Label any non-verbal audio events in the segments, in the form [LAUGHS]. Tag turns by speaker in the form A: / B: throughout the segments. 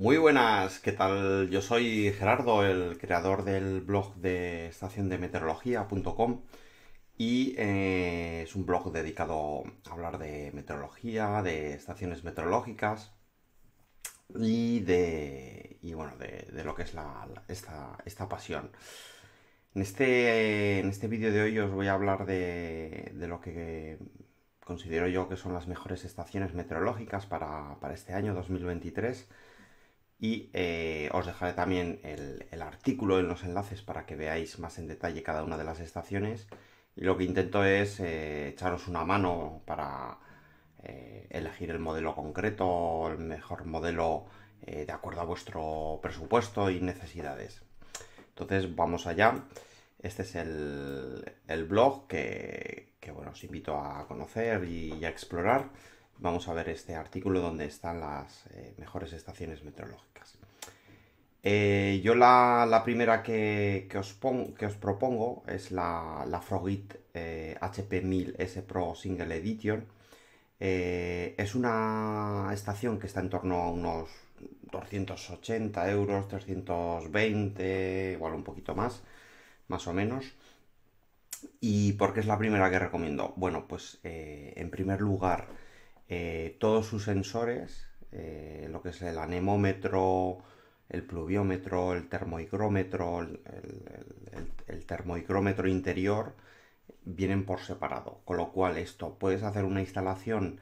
A: Muy buenas, ¿qué tal? Yo soy Gerardo, el creador del blog de estaciondemeteorologia.com y eh, es un blog dedicado a hablar de meteorología, de estaciones meteorológicas y de, bueno, de, lo que es esta, pasión. En este, en este vídeo de hoy os voy a hablar de, lo que considero yo que son las mejores estaciones meteorológicas para, para este año 2023 y eh, os dejaré también el, artículo en los enlaces para que veáis más en detalle cada una de las estaciones. Y lo que intento es eh, echaros una mano para eh, elegir el modelo concreto, el mejor modelo de acuerdo a vuestro presupuesto y necesidades. Entonces vamos allá. Este es el, blog que, bueno, os invito a conocer y a explorar vamos a ver este artículo donde están las eh, mejores estaciones meteorológicas. Eh, yo la, primera que, os propongo es la, la Frogit HP1000S eh, Pro Single Edition. es una estación que está en torno a unos 280 euros, 320, igual un poquito más, más o menos. ¿Y por qué es la primera que recomiendo? Bueno, pues en primer lugar, eh, todos sus sensores, eh, lo que es el anemómetro, el pluviómetro, el termohigrómetro, el, el, termoicrómetro interior, vienen por separado. Con lo cual esto puedes hacer una instalación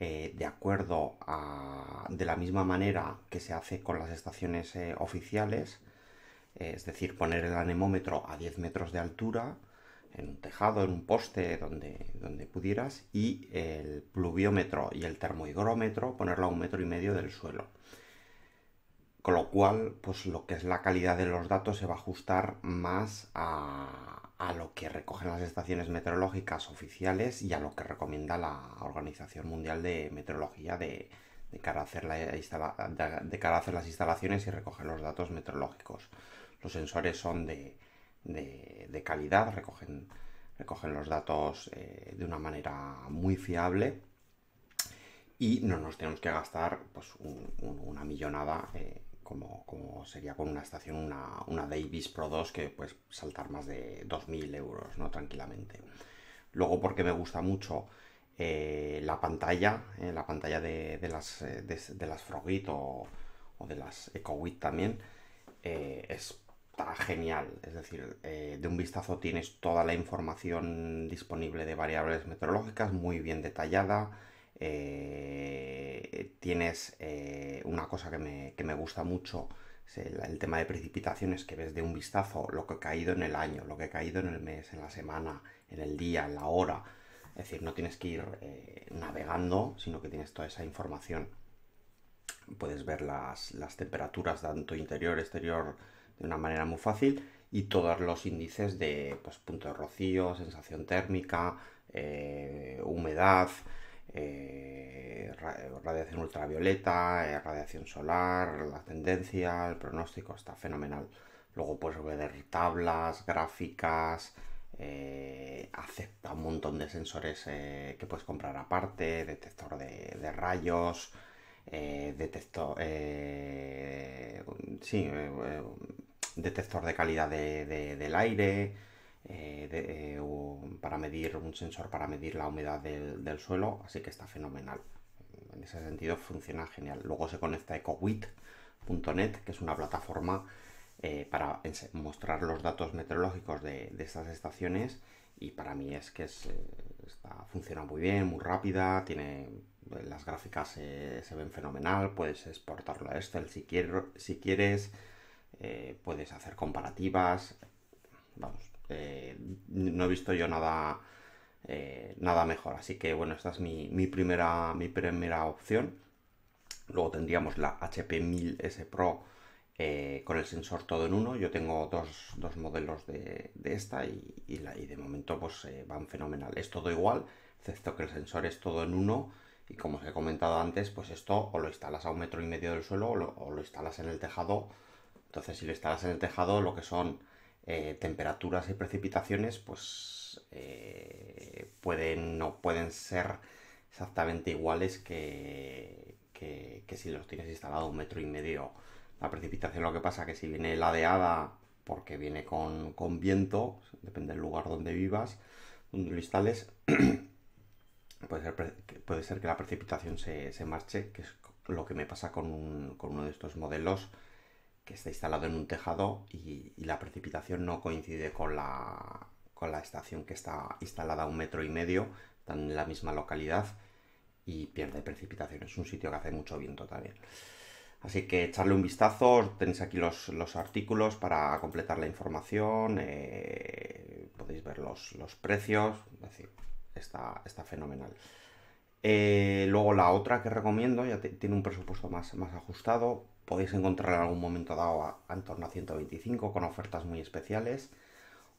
A: eh, de acuerdo a, de la misma manera que se hace con las estaciones oficiales, es decir, poner el anemómetro a 10 metros de altura, en un tejado, en un poste, donde, donde pudieras, y el pluviómetro y el termohigrómetro ponerlo a un metro y medio del suelo. Con lo cual, pues lo que es la calidad de los datos se va a ajustar más a, lo que recogen las estaciones meteorológicas oficiales y a lo que recomienda la Organización Mundial de Meteorología de, cara, hacer de cara a hacer las instalaciones y recoger los datos meteorológicos. Los sensores son de de, calidad, recogen, recogen, los datos eh, de una manera muy fiable y no nos tenemos que gastar pues, una millonada eh, como, como, sería con una estación, una, una, Davis Pro 2 que pues saltar más de 2.000 euros ¿no? tranquilamente. Luego porque me gusta mucho eh, la pantalla, la pantalla de, las, de, Frogit o, o de las EcoWit también, es está genial. Es decir, eh, de un vistazo tienes toda la información disponible de variables meteorológicas, muy bien detallada. Eh, tienes eh, una cosa que me, gusta mucho, el, tema de precipitaciones, que ves de un vistazo lo que ha caído en el año, lo que ha caído en el mes, en la semana, en el día, en la hora. Es decir, no tienes que ir navegando, sino que tienes toda esa información. Puedes ver las, las temperaturas, tanto interior, exterior, de una manera muy fácil y todos los índices de pues, punto de rocío, sensación térmica, eh, humedad, eh, radiación ultravioleta, eh, radiación solar, la tendencia, el pronóstico, está fenomenal. Luego puedes ver tablas, gráficas, acepta un montón de sensores que puedes comprar aparte, detector de, de rayos, detector... sí, detector de calidad del aire, eh, eh, para medir un sensor para medir la humedad del, suelo, así que está fenomenal. En ese sentido funciona genial. Luego se conecta a ecowit.net, que es una plataforma eh, para mostrar los datos meteorológicos de, estas estaciones y para mí es que funciona muy bien, muy rápida, tiene las gráficas se ven fenomenal, puedes exportarlo a Excel si, si quieres, eh, puedes hacer comparativas. Vamos, eh, no he visto yo nada, eh, nada mejor. Así que bueno, esta es mi, primera, mi primera opción. Luego tendríamos la HP 1000S Pro con el sensor todo en uno. Yo tengo dos, modelos de, esta y, de momento pues van fenomenal. Es todo igual, excepto que el sensor es todo en uno. Y como os he comentado antes, pues esto o lo instalas a un metro y medio del suelo o lo, o lo instalas en el tejado entonces, si lo instalas en el tejado, lo que son eh, temperaturas y precipitaciones, pues eh, pueden, no pueden ser exactamente iguales que, si los tienes instalado un metro y medio. La precipitación lo que pasa es que si viene ladeada porque viene con, viento, depende del lugar donde vivas, donde lo instales, [CLEARS THROAT] puede, ser, que la precipitación se, marche, que es lo que me pasa con uno de estos modelos que está instalado en un tejado y, la precipitación no coincide con la, con la, estación que está instalada a un metro y medio, están en la misma localidad y pierde precipitación. Es un sitio que hace mucho viento también. Así que echarle un vistazo, tenéis aquí los, artículos para completar la información, eh, podéis ver los, precios, es decir, está, está fenomenal. Eh, luego la otra que recomiendo, ya tiene un presupuesto más, más ajustado, podéis encontrar en algún momento dado a, en torno a 125 con ofertas muy especiales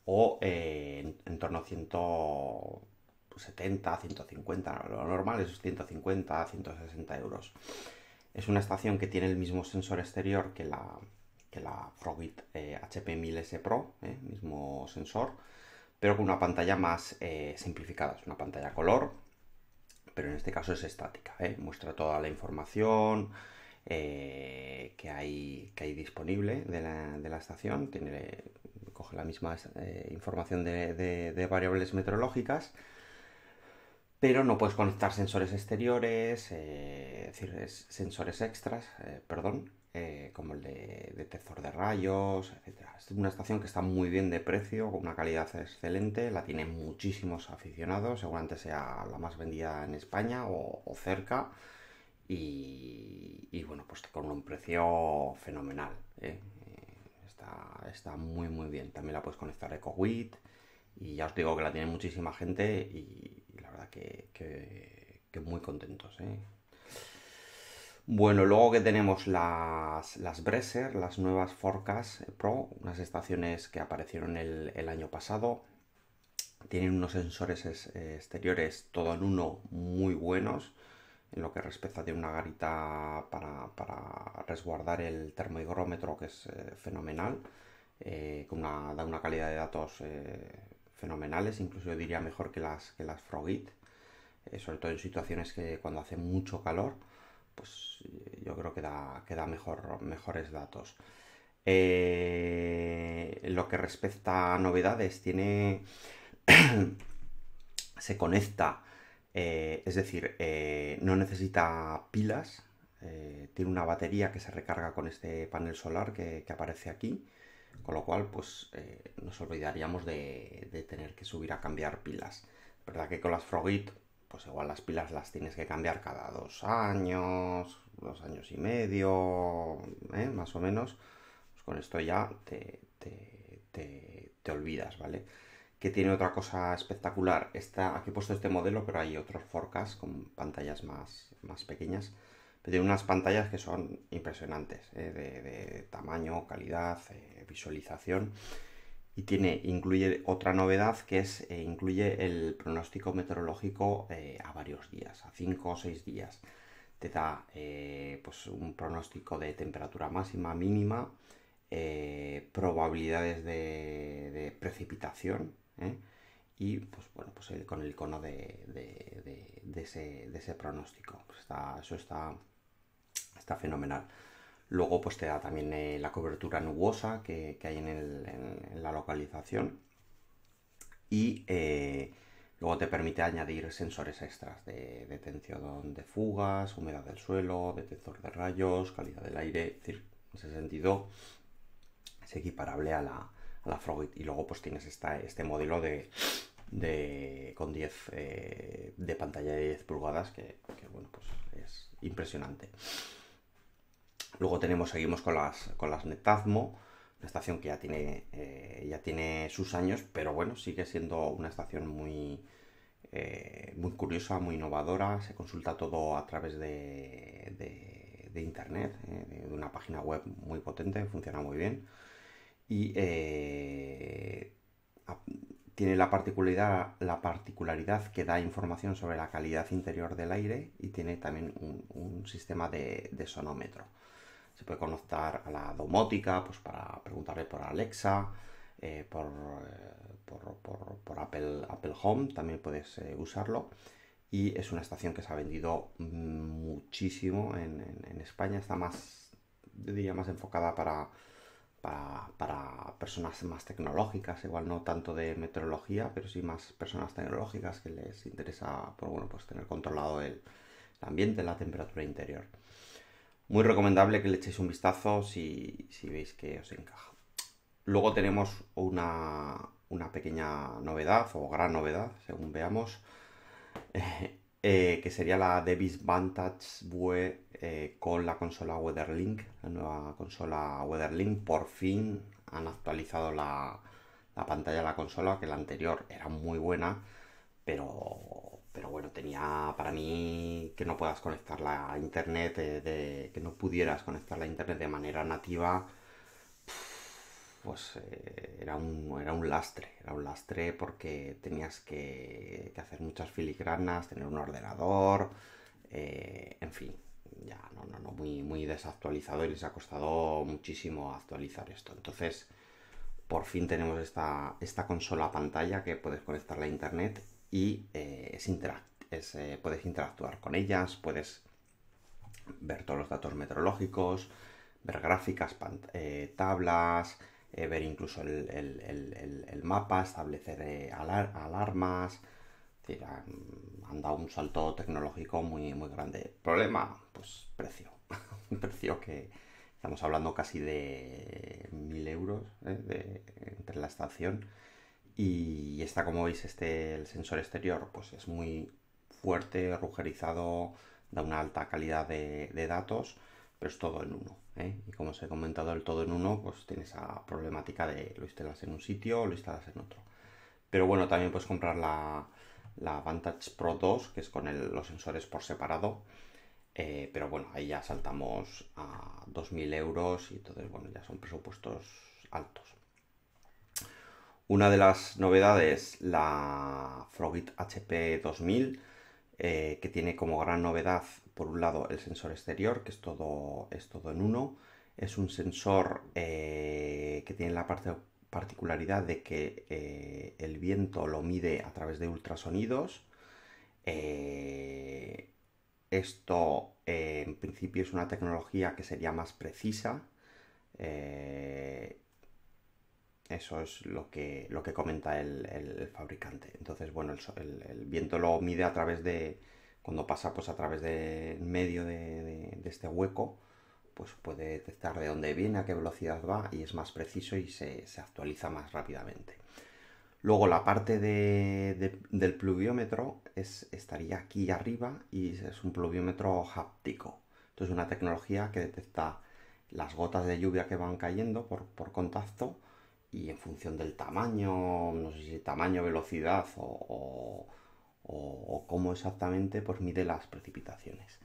A: o eh, en, torno a 170, 150, pues, lo normal es 150, 160 euros. Es una estación que tiene el mismo sensor exterior que la, que la Frogit HP1000S eh, Pro, eh, mismo sensor, pero con una pantalla más simplificada, es una pantalla color, pero en este caso es estática, muestra toda la información, eh, que, hay, que hay disponible de la, estación. Tiene, coge la misma eh, información de, variables meteorológicas, pero no puedes conectar sensores exteriores, eh, decir, sensores extras, perdón, como el de detector de rayos, etc. Es una estación que está muy bien de precio, con una calidad excelente, la tienen muchísimos aficionados, seguramente sea la más vendida en España o cerca y, bueno, pues con un precio fenomenal. ¿eh? Eh, está, muy muy bien. También la puedes conectar a EcoWit y ya os digo que la tiene muchísima gente y, la verdad que, muy contentos. ¿eh? Bueno, luego que tenemos las, las Breser, las nuevas Forcas Pro, unas estaciones que aparecieron el, año pasado. Tienen unos sensores exteriores todo en uno muy buenos en lo que respecta de una garita para, resguardar el termohigrómetro que es eh, fenomenal, eh, da una calidad de datos eh, fenomenales, incluso diría mejor que las, que las Frogit, sobre todo en situaciones que cuando hace mucho calor, pues yo creo que da, mejores datos. En lo que respecta a novedades, tiene. [COUGHS] se conecta eh, es decir, eh, no necesita pilas, eh, tiene una batería que se recarga con este panel solar que, aparece aquí, con lo cual pues nos olvidaríamos de, tener que subir a cambiar pilas. ¿Verdad que con las Frogit, pues igual las pilas las tienes que cambiar cada dos años, dos años y medio, más o menos? Pues con esto ya te olvidas, ¿vale? que tiene otra cosa espectacular. Está, aquí he puesto este modelo, pero hay otros forecast con pantallas más, pequeñas. Pero tiene unas pantallas que son impresionantes, ¿eh? de, tamaño, calidad, eh, visualización. Y tiene, incluye otra novedad que es, eh, incluye el pronóstico meteorológico a varios días, a 5 o 6 días. Te da pues un pronóstico de temperatura máxima, mínima, probabilidades de precipitación, ¿eh? Y pues bueno, pues con el icono de, ese, pronóstico. Pues, eso está, fenomenal. Luego pues te da también eh, la cobertura nubosa que, hay en, la localización. Y eh, luego te permite añadir sensores extras de, detención tensión de fugas, humedad del suelo, detector de rayos, calidad del aire. en ese sentido es equiparable a la, la Y luego pues tienes este modelo de, con 10 eh, de pantalla de 10 pulgadas que, bueno pues es impresionante. Luego tenemos, seguimos con las, con las Netazmo una estación que ya tiene, eh, ya tiene sus años, pero bueno, sigue siendo una estación muy, eh, muy curiosa, muy innovadora. Se consulta todo a través de, internet, de una página web muy potente, funciona muy bien y eh, tiene la particularidad, que da información sobre la calidad interior del aire y tiene también un, sistema de, sonómetro. Se puede conectar a la domótica pues para preguntarle por Alexa, eh, eh, por, por, Apple, Apple Home, también puedes usarlo y es una estación que se ha vendido muchísimo en, España. Está más, diría, más enfocada para para, personas más tecnológicas, igual no tanto de meteorología, pero sí más personas tecnológicas que les interesa por, pues, bueno, pues tener controlado el, ambiente, la temperatura interior. Muy recomendable que le echéis un vistazo si, veis que os encaja. Luego tenemos una, pequeña novedad o gran novedad, según veamos. [LAUGHS] Eh, que sería la Davis Vantage Vue eh, con la consola Weatherlink, la nueva consola Weatherlink. Por fin han actualizado la, pantalla de la consola, que la anterior era muy buena, pero, bueno, tenía para mí que no puedas conectarla a internet, eh, de, que no pudieras conectar la internet de manera nativa pues eh, era, un, era un lastre, era un lastre porque tenías que, hacer muchas filigranas, tener un ordenador, eh, en fin, ya no, no, no, muy, muy desactualizado y les ha costado muchísimo actualizar esto. Entonces, por fin tenemos esta, consola pantalla que puedes conectar a internet y eh, es, puedes interactuar con ellas, puedes ver todos los datos meteorológicos, ver gráficas, tablas, eh, ver incluso el, mapa, establecer eh, alarmas. han, dado un salto tecnológico muy, muy grande. Problema, pues precio. [LAUGHS] un precio que estamos hablando casi de mil euros eh, entre la estación. Y está, como veis, este, el sensor exterior pues es muy fuerte, rugerizado, da una alta calidad de datos pero es todo en uno. ¿eh? Y como os he comentado, el todo en uno, pues tiene esa problemática de lo instalas en un sitio o lo instalas en otro. Pero bueno, también puedes comprar la, Vantage Pro 2, que es con los sensores por separado. Eh, pero bueno, ahí ya saltamos a 2.000 euros y entonces, bueno, ya son presupuestos altos. Una de las novedades, la Frogit HP 2000 eh, que tiene como gran novedad, por un lado, el sensor exterior, que es todo, es todo en uno. Es un sensor eh, que tiene la parte, particularidad de que eh, el viento lo mide a través de ultrasonidos. esto en principio es una tecnología que sería más precisa eso es lo que, lo que comenta el, fabricante. Entonces, bueno, el, viento lo mide a través de, cuando pasa pues, a través del medio de, este hueco, pues puede detectar de dónde viene, a qué velocidad va y es más preciso y se, actualiza más rápidamente. Luego la parte del pluviómetro es, estaría aquí arriba y es un pluviómetro háptico. Entonces una tecnología que detecta las gotas de lluvia que van cayendo por contacto y en función del tamaño, no sé si tamaño, velocidad o, o, cómo exactamente, pues mide las precipitaciones.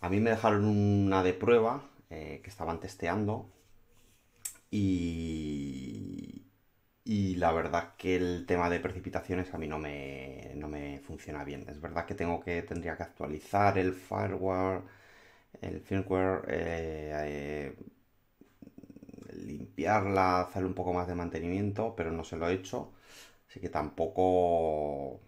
A: A mí me dejaron una de prueba eh, que estaban testeando y, la verdad que el tema de precipitaciones a mí no me, no me funciona bien. Es verdad que tengo que tendría que actualizar el firewall, el firmware. Eh, eh, limpiarla, hacerle un poco más de mantenimiento, pero no se lo ha hecho. Así que tampoco...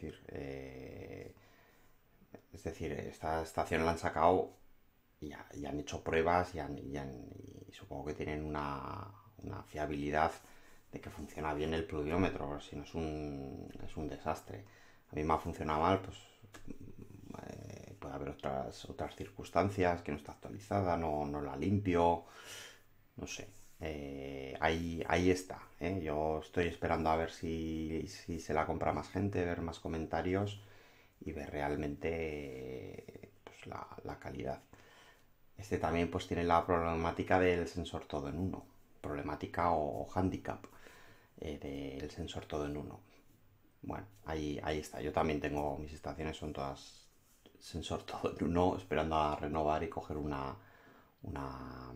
A: Es decir, eh, esta estación la han sacado y, han hecho pruebas y, han, y, supongo que tienen una, fiabilidad de que funciona bien el pluviómetro, si no es un, es un desastre. A mí me ha funcionado mal, pues eh, puede haber otras, otras circunstancias que no está actualizada, no, no la limpio no sé. Eh, ahí, ahí está. ¿eh? Yo estoy esperando a ver si, se la compra más gente, ver más comentarios y ver realmente pues, la, calidad. Este también pues, tiene la problemática del sensor todo en uno. Problemática o, handicap eh, del sensor todo en uno. Bueno, ahí, ahí está. Yo también tengo mis estaciones, son todas sensor [LAUGHS] todo en uno, esperando a renovar y coger una, una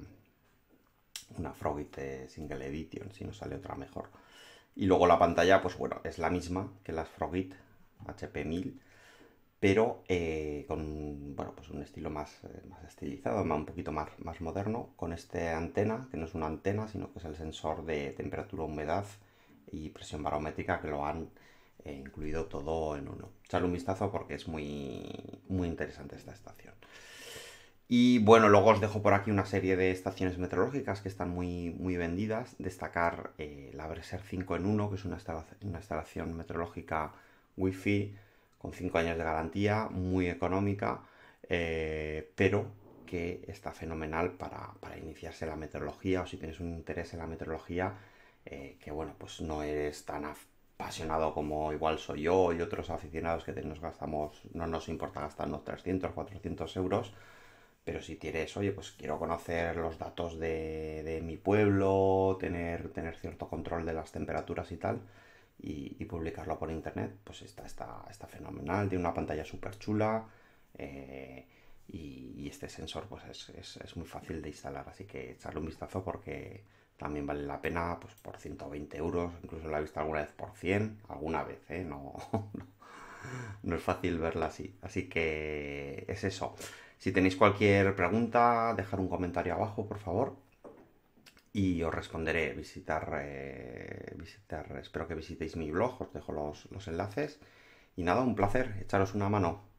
A: una Frogit Single Edition, si no sale otra mejor. Y luego la pantalla, pues bueno, es la misma que las Frogit HP 1000, pero eh, con bueno, pues un estilo más, eh, más estilizado, más, un poquito más, más moderno, con esta antena, que no es una antena, sino que es el sensor de temperatura, humedad y presión barométrica que lo han eh, incluido todo en uno. Sale un vistazo porque es muy, muy interesante esta estación. Y bueno, luego os dejo por aquí una serie de estaciones meteorológicas que están muy, muy vendidas. Destacar eh, la Breser 5 en 1, que es una instalación, meteorológica wifi con 5 años de garantía, muy económica, eh, pero que está fenomenal para, iniciarse en la meteorología o si tienes un interés en la meteorología, eh, que bueno, pues no eres tan apasionado como igual soy yo y otros aficionados que nos gastamos, no nos importa gastarnos 300, 400 euros pero si tienes, oye, pues quiero conocer los datos de, mi pueblo, tener, tener cierto control de las temperaturas y tal, y, publicarlo por internet, pues está, está, está fenomenal, tiene una pantalla súper chula. Eh, y, este sensor pues es, muy fácil de instalar, así que echarle un vistazo porque también vale la pena pues por 120 euros, incluso la he visto alguna vez por 100, alguna vez, eh, [LAUGHS] no, no es fácil verla así, así que es eso. Si tenéis cualquier pregunta, dejar un comentario abajo, por favor. Y os responderé. Visitar, eh, visitar, espero que visitéis mi blog, os dejo los, los enlaces. Y nada, un placer echaros una mano.